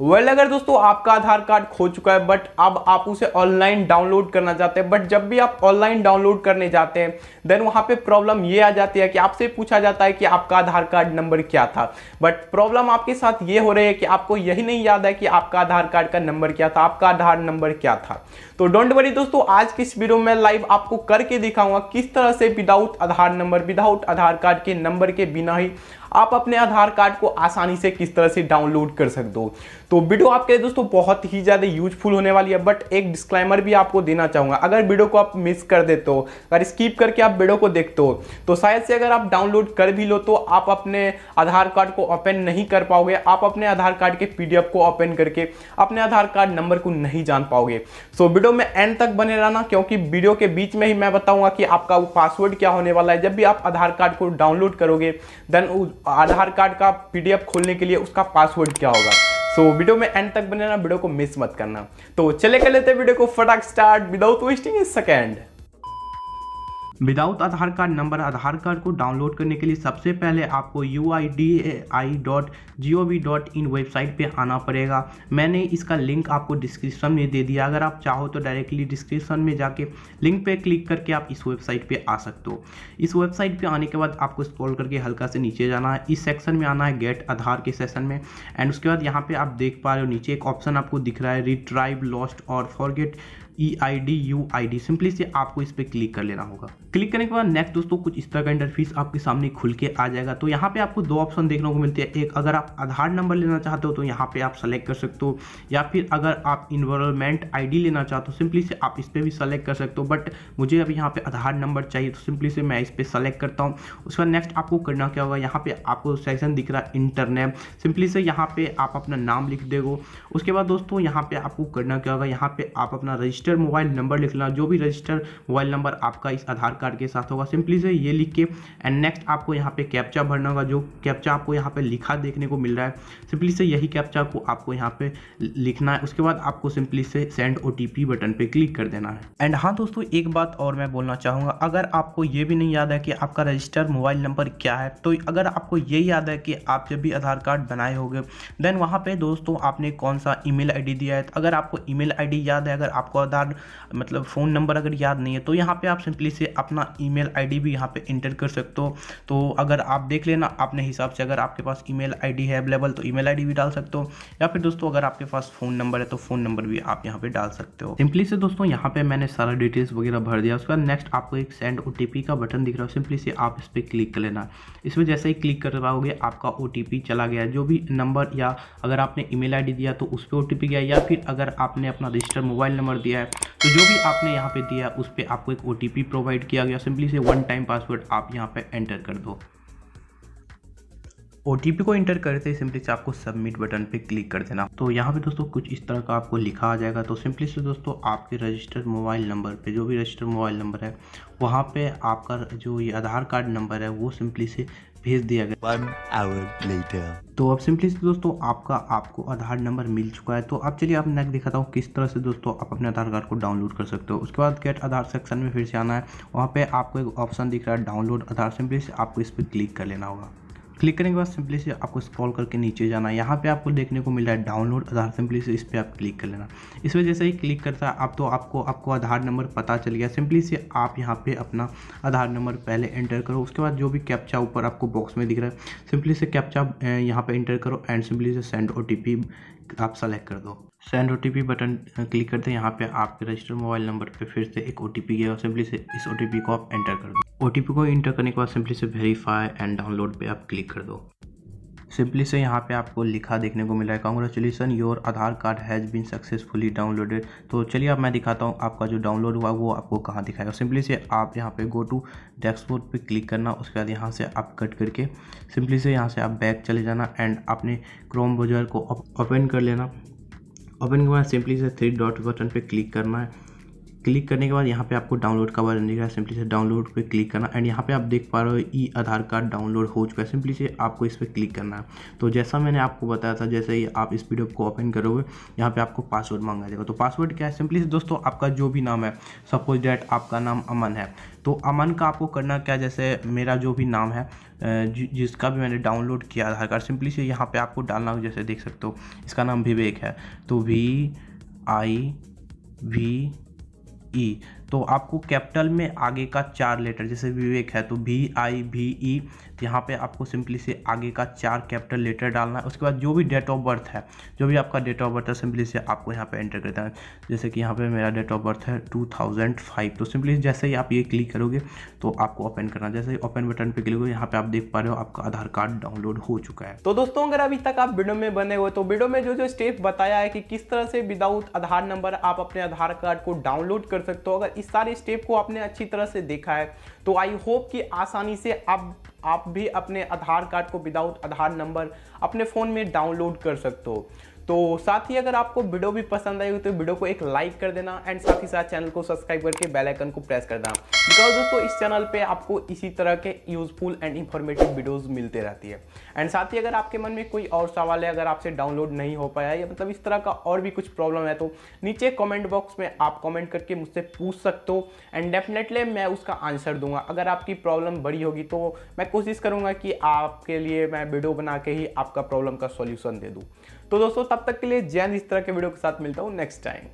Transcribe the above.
well well, अगर दोस्तों आपका आधार कार्ड खो चुका है बट अब आप उसे ऑनलाइन डाउनलोड करना चाहते हैं बट जब भी आप ऑनलाइन डाउनलोड करने जाते हैं देन वहां पे प्रॉब्लम ये आ जाती है कि आपसे पूछा जाता है कि आपका आधार कार्ड नंबर क्या था बट प्रॉब्लम आपके साथ ये हो रही है कि आपको यही नहीं याद है कि आपका आधार कार्ड का नंबर क्या था आपका आधार नंबर क्या था तो डोंट वरी दोस्तों आज की इस वीडियो में लाइव आपको करके दिखाऊंगा किस तरह से without Aadhaar number without Aadhaar card के नंबर के बिना ही आप अपने आधार कार्ड को आसानी से किस तरह से डाउनलोड कर सकते हो तो वीडियो आपके लिए दोस्तों बहुत ही ज़्यादा यूजफुल होने वाली है बट एक डिस्क्लाइमर भी आपको देना चाहूँगा अगर वीडियो को आप मिस कर देते हो अगर स्किप करके आप वीडियो को देखते हो तो शायद से अगर आप डाउनलोड कर भी लो तो आप अपने आधार कार्ड को ओपन नहीं कर पाओगे आप अपने आधार कार्ड के पी को ओपन करके अपने आधार कार्ड नंबर को नहीं जान पाओगे सो वीडियो में एंड तक बने रहना क्योंकि वीडियो के बीच में ही मैं बताऊंगा कि आपका पासवर्ड क्या होने वाला है जब भी आप आधार कार्ड को डाउनलोड करोगे देन आधार कार्ड का पीडीएफ खोलने के लिए उसका पासवर्ड क्या होगा सो so, वीडियो में एंड तक बने रहना वीडियो को मिस मत करना तो चले कर लेते वीडियो को फटाक start without wasting a second without Aadhaar card number Aadhaar card को डाउनलोड करने के लिए सबसे पहले आपको U I D A I dot G O V dot in website पर आना पड़ेगा मैंने इसका लिंक आपको डिस्क्रिप्शन में दे दिया अगर आप चाहो तो डायरेक्टली डिस्क्रिप्शन में जाके लिंक पे क्लिक करके आप इस वेबसाइट पे आ सकते हो इस वेबसाइट पे आने के बाद आपको स्क्रॉल करके हल्का से नीचे जाना है इस सेक्शन में आना है गेट आधार के सेक्शन में एंड उसके बाद यहाँ पर आप देख पा रहे हो नीचे एक ऑप्शन आपको दिख रहा है रिट्राइव लॉस्ट और forget E I D U I D simply से आपको इस पर क्लिक कर लेना होगा क्लिक करने के बाद नेक्स्ट दोस्तों कुछ इस तरह का इंटरफेस आपके सामने खुल के आ जाएगा तो यहाँ पे आपको दो ऑप्शन देखने को मिलते हैं एक अगर आप आधार नंबर लेना चाहते हो तो यहाँ पे आप सेलेक्ट कर सकते हो या फिर अगर आप आई डी लेना चाहते हो सिंपली से आप इस पर भी सेलेक्ट कर सकते हो बट मुझे अब यहाँ पे आधार नंबर चाहिए तो सिंपली से मैं इस पर सेलेक्ट करता हूँ उसके बाद नेक्स्ट आपको करना क्या होगा यहाँ पे आपको सेक्शन दिख रहा है इंटरनेट सिंपली से यहाँ पे आप अपना नाम लिख देगो उसके बाद दोस्तों यहाँ पे आपको करना क्या होगा यहाँ पे आप अपना रजिस्टर रजिस्टर्ड मोबाइल नंबर लिख लेना जो भी रजिस्टर्ड मोबाइल नंबर आपका इस आधार कार्ड के साथ होगा सिंपली से ये लिख के एंड नेक्स्ट आपको यहाँ पे कैप्चा भरना होगा जो कैप्चा आपको यहाँ पे लिखा देखने को मिल रहा है सिंपली से यही कैप्चा को आपको यहाँ पे लिखना है उसके बाद आपको सिंपली से सेंड ओ बटन पर क्लिक कर देना है एंड हाँ दोस्तों एक बात और मैं बोलना चाहूँगा अगर आपको ये भी नहीं याद है कि आपका रजिस्टर मोबाइल नंबर क्या है तो अगर आपको ये याद है कि आप जब भी आधार कार्ड बनाए हो देन वहाँ पर दोस्तों आपने कौन सा ई मेल दिया है अगर आपको ई मेल याद है अगर आपको आधार कार्ड मतलब फ़ोन नंबर अगर याद नहीं है तो यहाँ पे आप सिंपली से अपना ईमेल आईडी भी यहाँ पे इंटर कर सकते हो तो अगर आप देख लेना अपने हिसाब से अगर आपके पास ईमेल आईडी है अवेलेबल तो ईमेल आईडी भी डाल सकते हो या फिर दोस्तों अगर आपके पास फ़ोन नंबर है तो फ़ोन नंबर भी आप यहाँ पे डाल सकते हो सिंपली से दोस्तों यहाँ पर मैंने सारा डिटेल्स वगैरह भर दिया उसके बाद नेक्स्ट आपको एक सेंड ओ का बटन दिख रहा है सिंपली से आप इस पर क्लिक कर लेना इसमें जैसे ही क्लिक कर पाओगे आपका ओ चला गया जो भी नंबर या अगर आपने ई आईडी दिया तो उस पर ओ गया या फिर अगर आपने अपना रजिस्टर मोबाइल नंबर दिया है तो जो भी आपने यहाँ पे दिया उस पर आपको एक ओ प्रोवाइड किया गया सिंपली से वन टाइम पासवर्ड आप यहाँ पर एंटर कर दो ओ को इंटर करते ही सिंपली से आपको सबमिट बटन पे क्लिक कर देना तो यहाँ पे दोस्तों कुछ इस तरह का आपको लिखा आ जाएगा तो सिंपली से दोस्तों आपके रजिस्टर्ड मोबाइल नंबर पे जो भी रजिस्टर्ड मोबाइल नंबर है वहाँ पे आपका जो ये आधार कार्ड नंबर है वो सिंपली से भेज दिया गया वन आवर लेटर तो अब सिंपली दोस्तों आपका आपको आधार नंबर मिल चुका है तो अब चलिए आप नेक्स्ट दिखाता हूँ किस तरह से दोस्तों आप अपने आधार कार्ड को डाउनलोड कर सकते हो उसके बाद गेट आधार सेक्शन में फिर से आना है वहाँ पे आपको एक ऑप्शन दिख रहा है डाउनलोड आधार सिंपली से आपको इस पर क्लिक कर लेना होगा क्लिक करने के बाद सिंपली से आपको स्क्रॉल करके नीचे जाना है यहाँ पे आपको देखने को मिल रहा है डाउनलोड आधार सिंपली से इस पर आप क्लिक कर लेना इस वजह से ही क्लिक करता है आप तो आपको आपको आधार नंबर पता चल गया सिंपली से आप यहाँ पे अपना आधार नंबर पहले एंटर करो उसके बाद जो भी कैप्चा ऊपर आपको बॉक्स में दिख रहा है सिंपली से कैप्चा यहाँ पर एंटर करो एंड सिंपली से सेंड ओ आप सेलेक्ट कर दो सेंड ओ बटन क्लिक करते हैं यहाँ पर आपके रजिस्टर मोबाइल नंबर पर फिर से एक ओ टी पी गया सिंपली से इस ओ को आप एंटर कर दो ओ को इंटर करने के बाद सिंपली से वेरीफाई एंड डाउनलोड पे आप क्लिक कर दो सिंपली से यहाँ पे आपको लिखा देखने को मिला है congratulation your Aadhaar card has been successfully downloaded तो चलिए अब मैं दिखाता हूँ आपका जो डाउनलोड हुआ वो आपको कहाँ दिखाएगा सिंपली से आप यहाँ पे गो टू डैशबोर्ड पे क्लिक करना उसके बाद यहाँ से आप कट करके सिंपली से यहाँ से आप बैक चले जाना एंड अपने क्रोम ब्राउजर को ओपन कर लेना ओपन के बाद सिंपली से थ्री डॉट बटन पर क्लिक करना है क्लिक करने के बाद यहाँ पे आपको डाउनलोड का बटन दिख रहा है सिंपली से डाउनलोड पे क्लिक करना एंड यहाँ पे आप देख पा रहे हो ई आधार कार्ड डाउनलोड हो चुका है सिंपली से आपको इस पर क्लिक करना है तो जैसा मैंने आपको बताया था जैसे ही आप इस वीडियो को ओपन करोगे यहाँ पे आपको पासवर्ड मांगा जाएगा तो पासवर्ड क्या है सिंपली से दोस्तों आपका जो भी नाम है सपोज डैट आपका नाम अमन है तो अमन का आपको करना क्या जैसे मेरा जो भी नाम है जिसका भी मैंने डाउनलोड किया आधार कार्ड सिंपली से यहाँ पर आपको डालना जैसे देख सकते हो इसका नाम विवेक है तो वी आई वी 一。तो आपको कैपिटल में आगे का चार लेटर जैसे विवेक है तो वी आई वी ई यहाँ पे आपको सिंपली से आगे का चार कैपिटल लेटर डालना है उसके बाद जो भी डेट ऑफ बर्थ है जो भी आपका डेट ऑफ बर्थ है सिंपली से आपको यहाँ पे एंटर करता है जैसे कि यहाँ पे मेरा डेट ऑफ बर्थ है 2005 तो सिंपली जैसे ही आप ये क्लिक करोगे तो आपको ओपन करना जैसे ही ओपन बटन पर क्लिक हो यहाँ पे आप देख पा रहे हो आपका आधार कार्ड डाउनलोड हो चुका है तो दोस्तों अगर अभी तक आप वीडियो में बने हो तो वीडियो में जो जो स्टेप बताया है कि किस तरह से विदाउट आधार नंबर आप अपने आधार कार्ड को डाउनलोड कर सकते हो अगर इस सारे स्टेप को आपने अच्छी तरह से देखा है तो आई होप कि आसानी से आप आप भी अपने आधार कार्ड को विदाउट आधार नंबर अपने फ़ोन में डाउनलोड कर सकते हो तो साथ ही अगर आपको वीडियो भी पसंद आई हो तो वीडियो को एक लाइक कर देना एंड साथ ही साथ चैनल को सब्सक्राइब करके बेल आइकन को प्रेस कर देना बिकॉज दोस्तों इस चैनल पे आपको इसी तरह के यूजफुल एंड इन्फॉर्मेटिव वीडियोस मिलते रहती है एंड साथ ही अगर आपके मन में कोई और सवाल है अगर आपसे डाउनलोड नहीं हो पाया या मतलब इस तरह का और भी कुछ प्रॉब्लम है तो नीचे कॉमेंट बॉक्स में आप कॉमेंट करके मुझसे पूछ सकते हो एंड डेफिनेटली मैं उसका आंसर दूंगा अगर आपकी प्रॉब्लम बड़ी होगी तो मैं कोशिश करूंगा कि आपके लिए मैं वीडियो बना के ही आपका प्रॉब्लम का सोल्यूशन दे दूँ तो दोस्तों तब तक के लिए जैन इस तरह के वीडियो के साथ मिलता हूँ नेक्स्ट टाइम